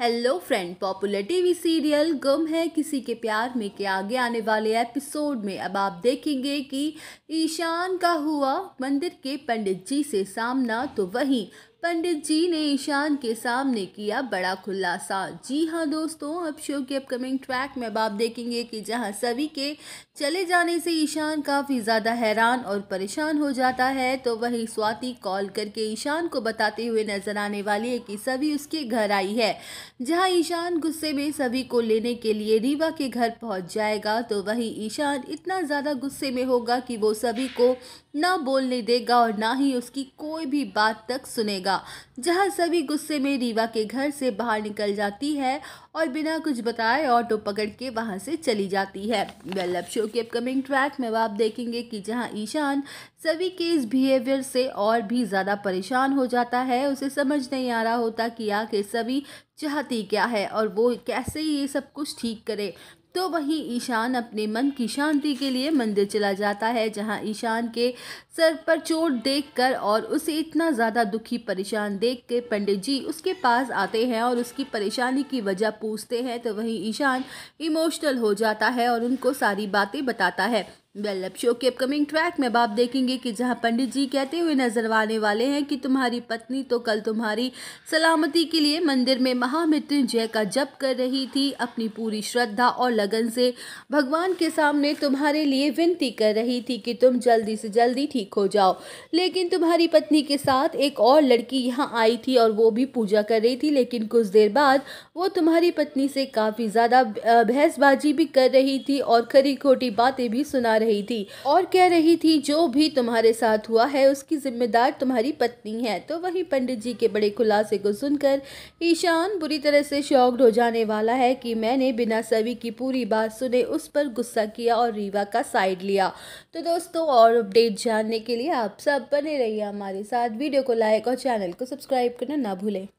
hello friend popular TV serial Ghum Hai किसी के प्यार में के आगे आने वाले एपिसोड में अब आप देखेंगे कि ईशान का हुआ मंदिर के पंडित जी से सामना तो वहीं पंडित जी ने ईशान के सामने किया बड़ा खुलासा जी हाँ दोस्तों अब शो के अपकमिंग ट्रैक में अब आप देखेंगे कि जहाँ सभी के चले जाने से ईशान काफ़ी ज़्यादा हैरान और परेशान हो जाता है तो वही स्वाति कॉल करके ईशान को बताते हुए नजर आने वाली है कि सभी उसके घर आई है जहाँ ईशान गुस्से में सभी को लेने के लिए रीवा के घर पहुँच जाएगा तो वहीं ईशान इतना ज़्यादा गुस्से में होगा कि वो सभी को ना बोलने देगा और ना ही उसकी कोई भी बात तक सुनेगा लगा जहां सभी गुस्से में रीवा के घर से बाहर निकल जाती है और बिना कुछ बताए ऑटो पकड़ के वहां से चली जाती है वेल अब शो के अपकमिंग ट्रैक में आप देखेंगे कि जहां ईशान सभी के इस बिहेवियर से और भी ज़्यादा परेशान हो जाता है उसे समझ नहीं आ रहा होता कि आखिर सभी चाहती क्या है और वो कैसे ये सब कुछ ठीक करे तो वहीं ईशान अपने मन की शांति के लिए मंदिर चला जाता है जहां ईशान के सर पर चोट देखकर और उसे इतना ज़्यादा दुखी परेशान देख के पंडित जी उसके पास आते हैं और उसकी परेशानी की वजह पूछते हैं तो वहीं ईशान इमोशनल हो जाता है और उनको सारी बातें बताता है वेल शो के अपकमिंग ट्रैक में अब आप देखेंगे कि जहां पंडित जी कहते हुए नजर आने वाले हैं कि तुम्हारी पत्नी तो कल तुम्हारी सलामती के लिए मंदिर में महामृत्युंजय का जप कर रही थी अपनी पूरी श्रद्धा और लगन से भगवान के सामने तुम्हारे लिए विनती कर रही थी कि तुम जल्दी से जल्दी ठीक हो जाओ लेकिन तुम्हारी पत्नी के साथ एक और लड़की यहाँ आई थी और वो भी पूजा कर रही थी लेकिन कुछ देर बाद वो तुम्हारी पत्नी से काफ़ी ज़्यादा बहसबाजी भी कर रही थी और खरी खोटी बातें भी सुना रही थी और कह रही थी जो भी तुम्हारे साथ हुआ है उसकी जिम्मेदार तुम्हारी पत्नी है तो वही पंडित जी के बड़े खुलासे को सुनकर ईशान बुरी तरह से शॉक्ड हो जाने वाला है कि मैंने बिना सभी की पूरी बात सुने उस पर गुस्सा किया और रीवा का साइड लिया तो दोस्तों और अपडेट जानने के लिए आप सब बने रहिए हमारे साथ वीडियो को लाइक और चैनल को सब्सक्राइब करना ना भूलें